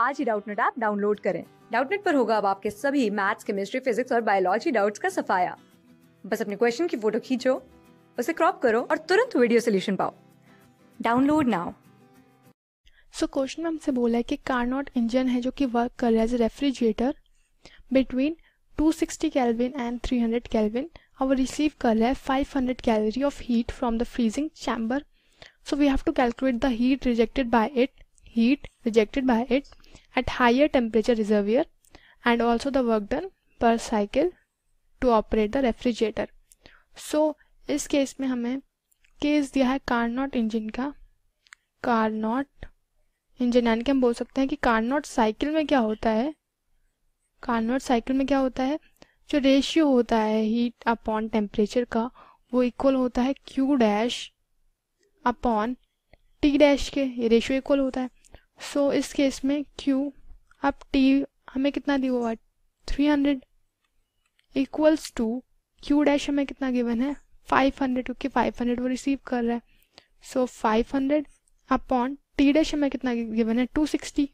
आज ही Doubtnut app download करें डाउटनेट पर होगा अब आपके सभी मैथ्स केमिस्ट्री फिजिक्स और बायोलॉजी डाउट्स का सफाया बस अपने क्वेश्चन की फोटो खींचो उसे क्रॉप करो और तुरंत वीडियो सोल्यूशन पाओ डाउनलोड नाउ सो क्वेश्चन में हमसे बोला है कि कार्नोट इंजन है जो कि वर्क कर रहा है as refrigerator between 260 kelvin and 300 kelvin और रिसीव कर रहा है 500 calorie of heat from the freezing chamber so we have to calculate the heat rejected by it heat rejected by it at higher temperature reservoir and also the work done per cycle to operate the refrigerator. So इस case में हमें case दिया है कारनॉट engine का कारनॉट engine यानी कि हम बोल सकते हैं कि कार्नॉट साइकिल में क्या होता है कार्नॉट साइकिल में क्या होता है जो रेशियो होता है हीट अपॉन टेम्परेचर का वो इक्वल होता है Q dash upon T dash के ये रेशियो इक्वल होता है सो so, इस केस में q अब t हमें कितना दिया हुआ three hundred equals to Q dash हमें कितना गिवन है फाइव हंड्रेड क्योंकि फाइव हंड्रेड वो रिसीव कर रहा है so five hundred upon T dash हमें कितना गिवन है टू सिक्सटी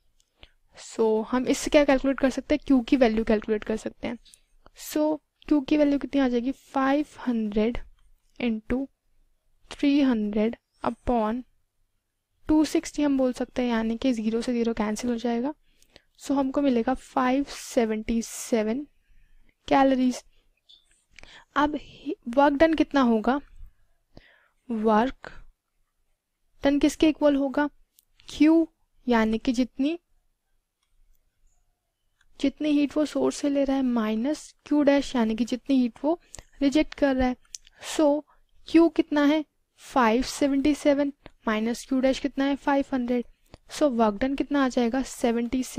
सो हम इससे क्या कैलकुलेट कर सकते हैं क्यू की वैल्यू कैलकुलेट कर सकते हैं सो so, क्यू की वैल्यू कितनी आ जाएगी five hundred into three hundred upon two sixty हम बोल सकते हैं यानी कि ज़ीरो से ज़ीरो कैंसिल हो जाएगा सो so, हमको मिलेगा फाइव सेवेंटी सेवन कैलरीज अब वर्क डन कितना होगा वर्क डन किसके इक्वल होगा क्यू यानी कि जितनी जितनी हीट वो सोर्स से ले रहा है माइनस क्यू डैश यानी कि जितनी हीट वो रिजेक्ट कर रहा है सो so, क्यू कितना है 577 माइनस क्यू डैश कितना है 500 हंड्रेड सो वर्कडन कितना आ जाएगा 77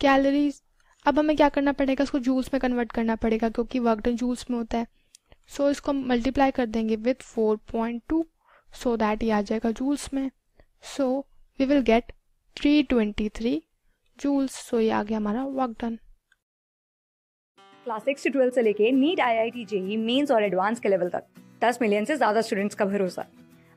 कैलोरीज अब हमें क्या करना पड़ेगा इसको जूल्स में कन्वर्ट करना पड़ेगा क्योंकि वर्कडन डन जूल्स में होता है सो so, इसको मल्टीप्लाई कर देंगे with 4.2 point two so that ये आ जाएगा जूल्स में so we will get 323 twenty joules so ये आ गया हमारा वर्कडन क्लास सिक्स ट्वेल्थ से लेके NEET I I T JEE mains और एडवांस के लेवल तक 10 मिलियन से ज्यादा स्टूडेंट्स का भरोसा